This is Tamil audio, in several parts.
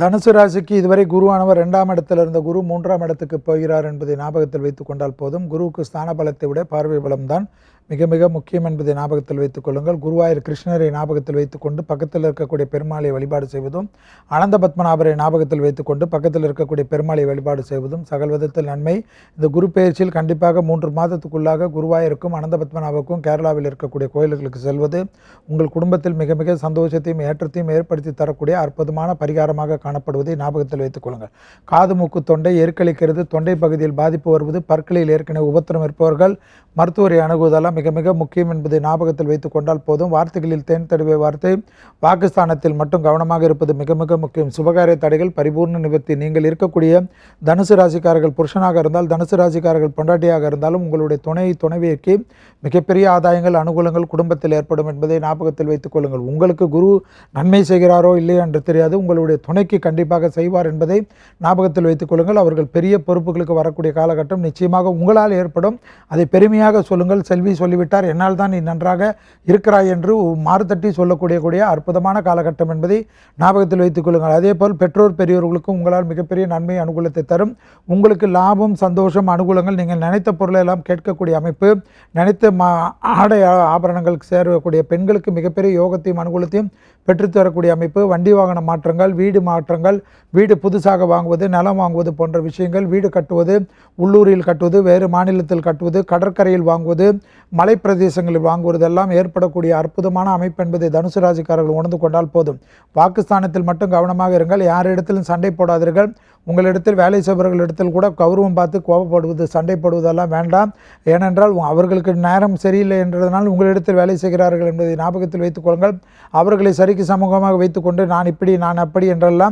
தனுசு ராசிக்கு இதுவரை குருவானவர் ரெண்டாம் இடத்தில் இருந்த குரு மூன்றாம் இடத்துக்கு போகிறார் என்பதை ஞாபகத்தில் வைத்துக் கொண்டால் போதும் குருவுக்கு ஸ்தான பலத்தை விட பார்வை பலம்தான் மிக மிக முக்கியம் என்பதை ஞாபகத்தில் வைத்துக் கொள்ளுங்கள் குருவாயர் கிருஷ்ணரை ஞாபகத்தில் வைத்துக்கொண்டு பக்கத்தில் இருக்கக்கூடிய பெருமாளை வழிபாடு செய்வதும் அனந்த பத்மநாபரை ஞாபகத்தில் வைத்துக்கொண்டு பக்கத்தில் இருக்கக்கூடிய பெருமாளை வழிபாடு செய்வதும் சகல் விதத்தில் நன்மை இந்த குரு பயிற்சியில் கண்டிப்பாக மூன்று மாதத்துக்குள்ளாக குருவாயிருக்கும் அனந்த பத்மநாபருக்கும் கேரளாவில் இருக்கக்கூடிய கோயில்களுக்கு செல்வது உங்கள் குடும்பத்தில் மிக மிக சந்தோஷத்தையும் ஏற்றத்தையும் ஏற்படுத்தி தரக்கூடிய அற்புதமான பரிகாரமாக காணப்படுவதை ஞாபகத்தில் வைத்துக் கொள்ளுங்கள் காது மூக்கு தொண்டை எருக்களிக்கிறது தொண்டை பகுதியில் பாதிப்பு வருவது பற்களில் ஏற்கனவே உபத்திரம் இருப்பவர்கள் மருத்துவரை அணுகுவதெல்லாம் மிக மிக முக்கியம் என்பதை ஞாபகத்தில் வைத்துக் கொண்டால் போதும் வார்த்தைகளில் தேன் தடுவை வார்த்தை வாக்குஸ்தானத்தில் மட்டும் கவனமாக இருப்பது மிக மிக முக்கியம் சுபகாரிய தடைகள் பரிபூர்ண நிவர்த்தி நீங்கள் இருக்கக்கூடிய தனுசு ராசிக்காரர்கள் புருஷனாக இருந்தால் தனுசு ராசிக்காரர்கள் பொண்டாட்டியாக இருந்தாலும் உங்களுடைய துணை துணைவியருக்கு மிகப்பெரிய ஆதாயங்கள் அனுகூலங்கள் குடும்பத்தில் ஏற்படும் என்பதை ஞாபகத்தில் வைத்துக் கொள்ளுங்கள் உங்களுக்கு குரு நன்மை செய்கிறாரோ இல்லையா என்று தெரியாது உங்களுடைய துணைக்கு நோக்கி கண்டிப்பாக செய்வார் என்பதை ஞாபகத்தில் வைத்துக் கொள்ளுங்கள் அவர்கள் பெரிய பொறுப்புகளுக்கு வரக்கூடிய காலகட்டம் நிச்சயமாக உங்களால் ஏற்படும் அதை பெருமையாக சொல்லுங்கள் செல்வி சொல்லிவிட்டார் என்னால் தான் நீ நன்றாக இருக்கிறாய் என்று மாறுதட்டி சொல்லக்கூடிய கூடிய அற்புதமான காலகட்டம் என்பதை ஞாபகத்தில் வைத்துக் கொள்ளுங்கள் அதே போல் பெற்றோர் பெரியவர்களுக்கும் உங்களால் மிகப்பெரிய நன்மை அனுகூலத்தை தரும் உங்களுக்கு லாபம் சந்தோஷம் அனுகூலங்கள் நீங்கள் நினைத்த பொருளை எல்லாம் கேட்கக்கூடிய அமைப்பு நினைத்த மா ஆடை ஆபரணங்களுக்கு சேரக்கூடிய பெண்களுக்கு மிகப்பெரிய யோகத்தையும் அனுகூலத்தையும் பெற்றுத்தரக்கூடிய அமைப்பு வண்டி வாகன மாற்றங்கள் வீடு மா மாற்றங்கள் வீடு புதுசாக வாங்குவது நிலம் வாங்குவது போன்ற விஷயங்கள் வீடு கட்டுவது உள்ளூரில் கட்டுவது வேறு மாநிலத்தில் கட்டுவது கடற்கரையில் வாங்குவது மலை பிரதேசங்களில் வாங்குவதெல்லாம் ஏற்படக்கூடிய அற்புதமான அமைப்பு என்பதை தனுசு ராசிக்காரர்கள் உணர்ந்து கொண்டால் போதும் பாகிஸ்தானத்தில் மட்டும் கவனமாக இருங்கள் யாரிடத்திலும் சண்டை போடாதீர்கள் உங்களிடத்தில் வேலை செய்பவர்களிடத்தில் கூட கௌரவம் பார்த்து கோபப்படுவது சண்டை போடுவதெல்லாம் வேண்டாம் ஏனென்றால் அவர்களுக்கு நேரம் சரியில்லை என்றதனால் உங்களிடத்தில் வேலை செய்கிறார்கள் என்பதை ஞாபகத்தில் கொள்ளுங்கள் அவர்களை சரிக்கு சமூகமாக வைத்துக்கொண்டு நான் இப்படி நான் அப்படி என்றெல்லாம்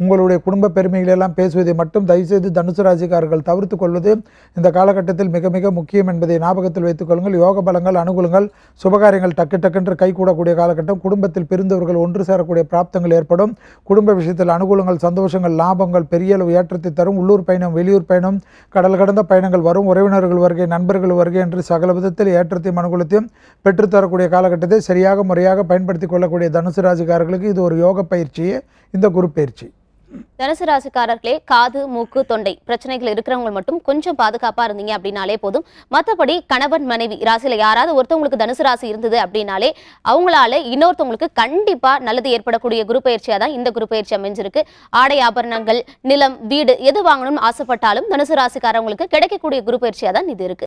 உங்களுடைய குடும்ப பெருமைகளெல்லாம் பேசுவதை மட்டும் தயவுசெய்து தனுசு ராசிக்காரர்கள் தவிர்த்து கொள்வது இந்த காலகட்டத்தில் மிக மிக முக்கியம் என்பதை ஞாபகத்தில் வைத்துக் கொள்ளுங்கள் யோக பலங்கள் அனுகூலங்கள் சுபகாரியங்கள் டக்கு டக்குன்று கைகூடக்கூடிய காலகட்டம் குடும்பத்தில் பிரிந்தவர்கள் ஒன்று சேரக்கூடிய பிராப்தங்கள் ஏற்படும் குடும்ப விஷயத்தில் அனுகூலங்கள் சந்தோஷங்கள் லாபங்கள் பெரிய அளவு ஏற்றத்தை தரும் உள்ளூர் பயணம் வெளியூர் பயணம் கடல் கடந்த பயணங்கள் வரும் உறவினர்கள் வருகை நண்பர்கள் வருகை என்று சகல விதத்தில் ஏற்றத்தையும் அனுகூலத்தையும் பெற்றுத்தரக்கூடிய காலகட்டத்தை சரியாக முறையாக பயன்படுத்தி கொள்ளக்கூடிய தனுசு ராசிக்காரர்களுக்கு இது ஒரு யோக பயிற்சியே இந்த குரு பயிற்சி தனுசு ராசிக்காரர்களே காது மூக்கு தொண்டை பிரச்சனைகள் இருக்கிறவங்க மட்டும் கொஞ்சம் பாதுகாப்பா இருந்தீங்க அப்படின்னாலே போதும் மற்றபடி கணவன் மனைவி ராசியில யாராவது ஒருத்தவங்களுக்கு தனுசு ராசி இருந்தது அப்படின்னாலே அவங்களால இன்னொருத்தவங்களுக்கு கண்டிப்பா நல்லது ஏற்படக்கூடிய குரு பயிற்சியா தான் இந்த குரு பயிற்சி அமைஞ்சிருக்கு ஆடை ஆபரணங்கள் நிலம் வீடு எது வாங்கணும்னு ஆசைப்பட்டாலும் தனுசு ராசிக்காரவங்களுக்கு கிடைக்கக்கூடிய குரு பயிற்சியா தான் இது இருக்கு